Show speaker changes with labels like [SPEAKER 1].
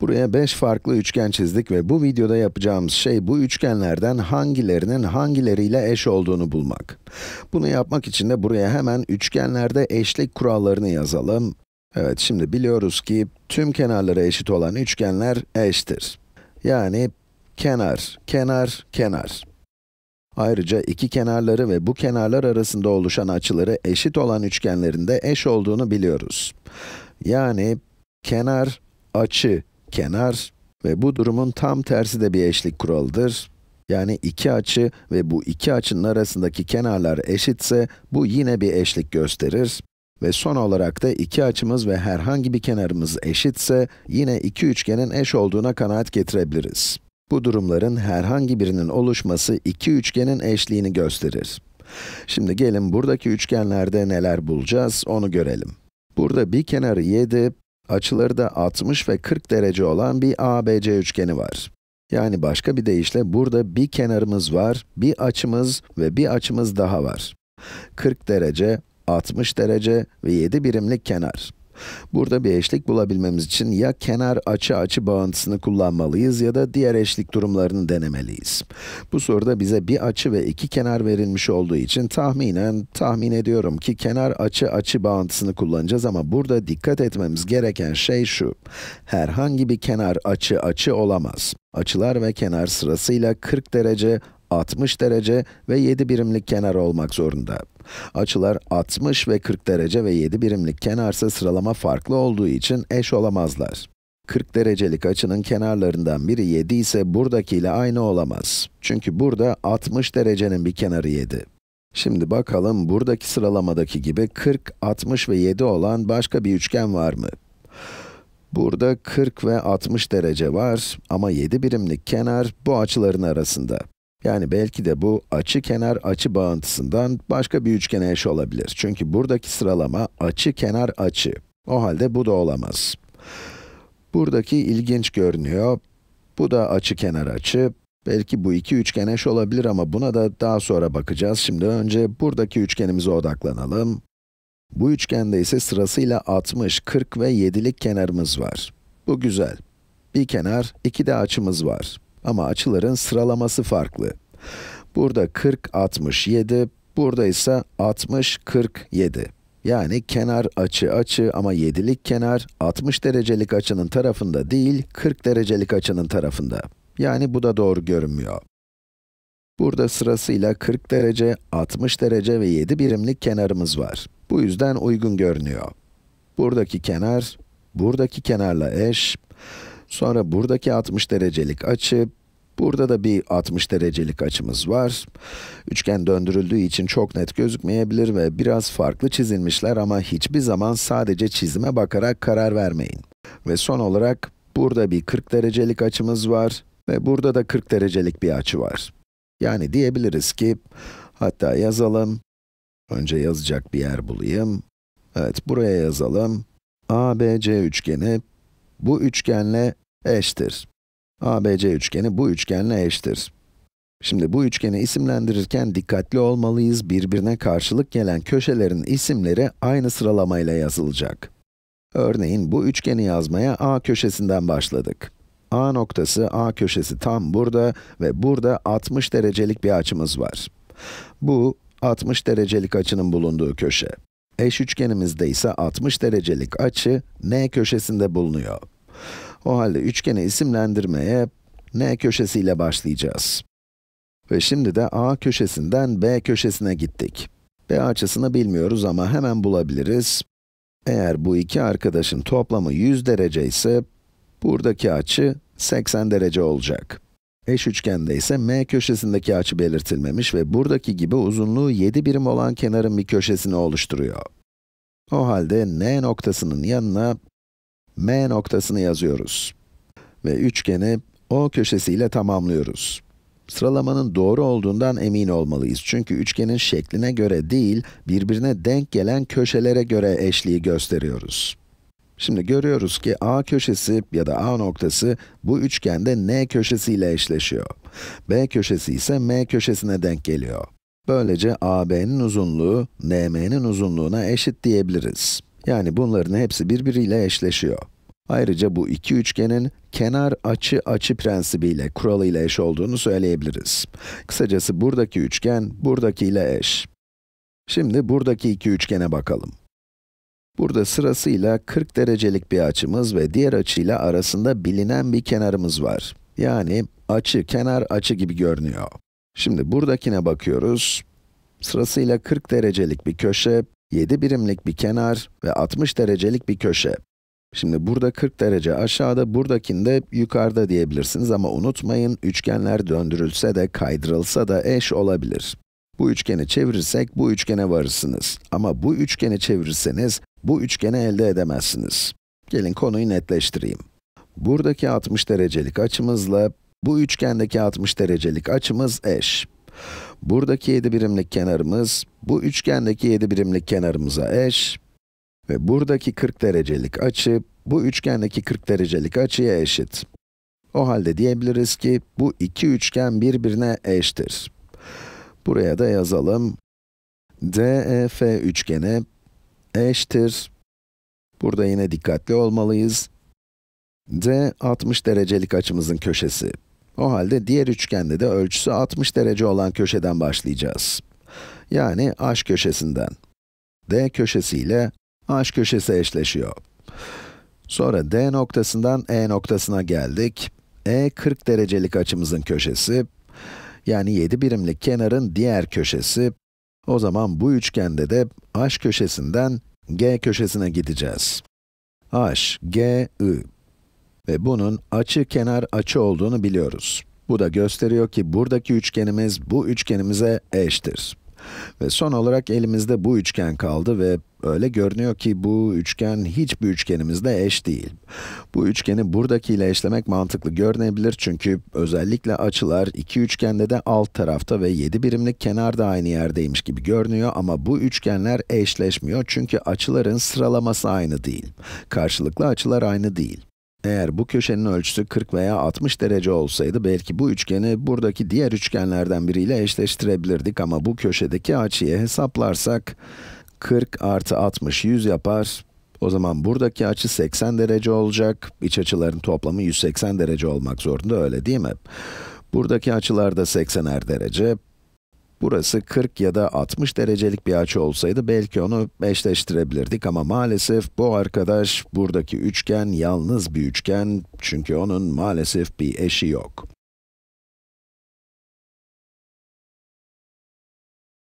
[SPEAKER 1] Buraya 5 farklı üçgen çizdik ve bu videoda yapacağımız şey bu üçgenlerden hangilerinin hangileriyle eş olduğunu bulmak. Bunu yapmak için de buraya hemen üçgenlerde eşlik kurallarını yazalım. Evet, şimdi biliyoruz ki tüm kenarları eşit olan üçgenler eştir. Yani kenar, kenar, kenar. Ayrıca iki kenarları ve bu kenarlar arasında oluşan açıları eşit olan üçgenlerin de eş olduğunu biliyoruz. Yani kenar, açı kenar ve bu durumun tam tersi de bir eşlik kuralıdır. Yani iki açı ve bu iki açının arasındaki kenarlar eşitse bu yine bir eşlik gösterir. Ve son olarak da iki açımız ve herhangi bir kenarımız eşitse yine iki üçgenin eş olduğuna kanaat getirebiliriz. Bu durumların herhangi birinin oluşması iki üçgenin eşliğini gösterir. Şimdi gelin buradaki üçgenlerde neler bulacağız onu görelim. Burada bir kenarı 7, Açıları da 60 ve 40 derece olan bir ABC üçgeni var. Yani başka bir deyişle burada bir kenarımız var, bir açımız ve bir açımız daha var. 40 derece, 60 derece ve 7 birimlik kenar. Burada bir eşlik bulabilmemiz için ya kenar açı açı bağıntısını kullanmalıyız ya da diğer eşlik durumlarını denemeliyiz. Bu soruda bize bir açı ve iki kenar verilmiş olduğu için tahminen tahmin ediyorum ki kenar açı açı bağıntısını kullanacağız ama burada dikkat etmemiz gereken şey şu. Herhangi bir kenar açı açı olamaz. Açılar ve kenar sırasıyla 40 derece, 60 derece ve 7 birimlik kenar olmak zorunda. Açılar 60 ve 40 derece ve 7 birimlik kenarsa sıralama farklı olduğu için eş olamazlar. 40 derecelik açının kenarlarından biri 7 ise buradakiyle aynı olamaz. Çünkü burada 60 derecenin bir kenarı 7. Şimdi bakalım buradaki sıralamadaki gibi 40, 60 ve 7 olan başka bir üçgen var mı? Burada 40 ve 60 derece var ama 7 birimlik kenar bu açıların arasında. Yani belki de bu açı kenar açı bağıntısından başka bir üçgene eş olabilir. Çünkü buradaki sıralama açı kenar açı. O halde bu da olamaz. Buradaki ilginç görünüyor. Bu da açı kenar açı. Belki bu iki üçgen eş olabilir ama buna da daha sonra bakacağız. Şimdi önce buradaki üçgenimize odaklanalım. Bu üçgende ise sırasıyla 60, 40 ve 7'lik kenarımız var. Bu güzel. Bir kenar, iki de açımız var. Ama açıların sıralaması farklı. Burada 40, 67, burada ise 60, 47. Yani kenar açı açı ama 7'lik kenar 60 derecelik açının tarafında değil, 40 derecelik açının tarafında. Yani bu da doğru görünmüyor. Burada sırasıyla 40 derece, 60 derece ve 7 birimlik kenarımız var. Bu yüzden uygun görünüyor. Buradaki kenar, buradaki kenarla eş. Sonra buradaki 60 derecelik açı, burada da bir 60 derecelik açımız var. Üçgen döndürüldüğü için çok net gözükmeyebilir ve biraz farklı çizilmişler ama hiçbir zaman sadece çizime bakarak karar vermeyin. Ve son olarak burada bir 40 derecelik açımız var ve burada da 40 derecelik bir açı var. Yani diyebiliriz ki, hatta yazalım, önce yazacak bir yer bulayım. Evet, buraya yazalım. ABC üçgeni bu üçgenle eşittir. ABC üçgeni bu üçgenle eşittir. Şimdi bu üçgeni isimlendirirken dikkatli olmalıyız. Birbirine karşılık gelen köşelerin isimleri aynı sıralamayla yazılacak. Örneğin bu üçgeni yazmaya A köşesinden başladık. A noktası, A köşesi tam burada ve burada 60 derecelik bir açımız var. Bu, 60 derecelik açının bulunduğu köşe. Eş üçgenimizde ise 60 derecelik açı n köşesinde bulunuyor. O halde üçgeni isimlendirmeye n köşesiyle başlayacağız. Ve şimdi de a köşesinden b köşesine gittik. b açısını bilmiyoruz ama hemen bulabiliriz. Eğer bu iki arkadaşın toplamı 100 derece ise, buradaki açı 80 derece olacak. Eş üçgende ise m köşesindeki açı belirtilmemiş ve buradaki gibi uzunluğu 7 birim olan kenarın bir köşesini oluşturuyor. O halde n noktasının yanına m noktasını yazıyoruz. Ve üçgeni o köşesiyle tamamlıyoruz. Sıralamanın doğru olduğundan emin olmalıyız. Çünkü üçgenin şekline göre değil, birbirine denk gelen köşelere göre eşliği gösteriyoruz. Şimdi görüyoruz ki A köşesi ya da A noktası bu üçgende N köşesiyle eşleşiyor. B köşesi ise M köşesine denk geliyor. Böylece AB'nin uzunluğu, NM'nin uzunluğuna eşit diyebiliriz. Yani bunların hepsi birbiriyle eşleşiyor. Ayrıca bu iki üçgenin kenar açı açı prensibiyle, kuralıyla eş olduğunu söyleyebiliriz. Kısacası buradaki üçgen, buradakiyle eş. Şimdi buradaki iki üçgene bakalım. Burada sırasıyla 40 derecelik bir açımız ve diğer açıyla arasında bilinen bir kenarımız var. Yani açı kenar açı gibi görünüyor. Şimdi buradakine bakıyoruz. Sırasıyla 40 derecelik bir köşe, 7 birimlik bir kenar ve 60 derecelik bir köşe. Şimdi burada 40 derece aşağıda, buradakinde yukarıda diyebilirsiniz ama unutmayın, üçgenler döndürülse de, kaydırılsa da eş olabilir. Bu üçgeni çevirirsek, bu üçgene varırsınız. Ama bu üçgeni çevirirseniz, bu üçgeni elde edemezsiniz. Gelin konuyu netleştireyim. Buradaki 60 derecelik açımızla bu üçgendeki 60 derecelik açımız eş. Buradaki 7 birimlik kenarımız, bu üçgendeki 7 birimlik kenarımıza eş. Ve buradaki 40 derecelik açı, bu üçgendeki 40 derecelik açıya eşit. O halde diyebiliriz ki, bu iki üçgen birbirine eştir. Buraya da yazalım. DEF üçgeni eşittir. Burada yine dikkatli olmalıyız. D 60 derecelik açımızın köşesi. O halde diğer üçgende de ölçüsü 60 derece olan köşeden başlayacağız. Yani h köşesinden. d köşesi ile h köşesi eşleşiyor. Sonra d noktasından e noktasına geldik. e 40 derecelik açımızın köşesi. Yani 7 birimlik kenarın diğer köşesi. O zaman bu üçgende de h köşesinden g köşesine gideceğiz. h, g, i. Ve bunun açı kenar açı olduğunu biliyoruz. Bu da gösteriyor ki buradaki üçgenimiz bu üçgenimize eşittir. Ve son olarak elimizde bu üçgen kaldı ve öyle görünüyor ki bu üçgen hiçbir üçgenimizde eş değil. Bu üçgeni buradakiyle eşlemek mantıklı görünebilir çünkü özellikle açılar iki üçgende de alt tarafta ve 7 birimlik kenar da aynı yerdeymiş gibi görünüyor ama bu üçgenler eşleşmiyor çünkü açıların sıralaması aynı değil. Karşılıklı açılar aynı değil. Eğer bu köşenin ölçüsü 40 veya 60 derece olsaydı belki bu üçgeni buradaki diğer üçgenlerden biriyle eşleştirebilirdik ama bu köşedeki açıyı hesaplarsak 40 artı 60 100 yapar. O zaman buradaki açı 80 derece olacak. İç açıların toplamı 180 derece olmak zorunda öyle değil mi? Buradaki açılar da 80'er derece. Burası 40 ya da 60 derecelik bir açı olsaydı belki onu eşleştirebilirdik ama maalesef bu arkadaş buradaki üçgen yalnız bir üçgen çünkü onun maalesef bir eşi yok.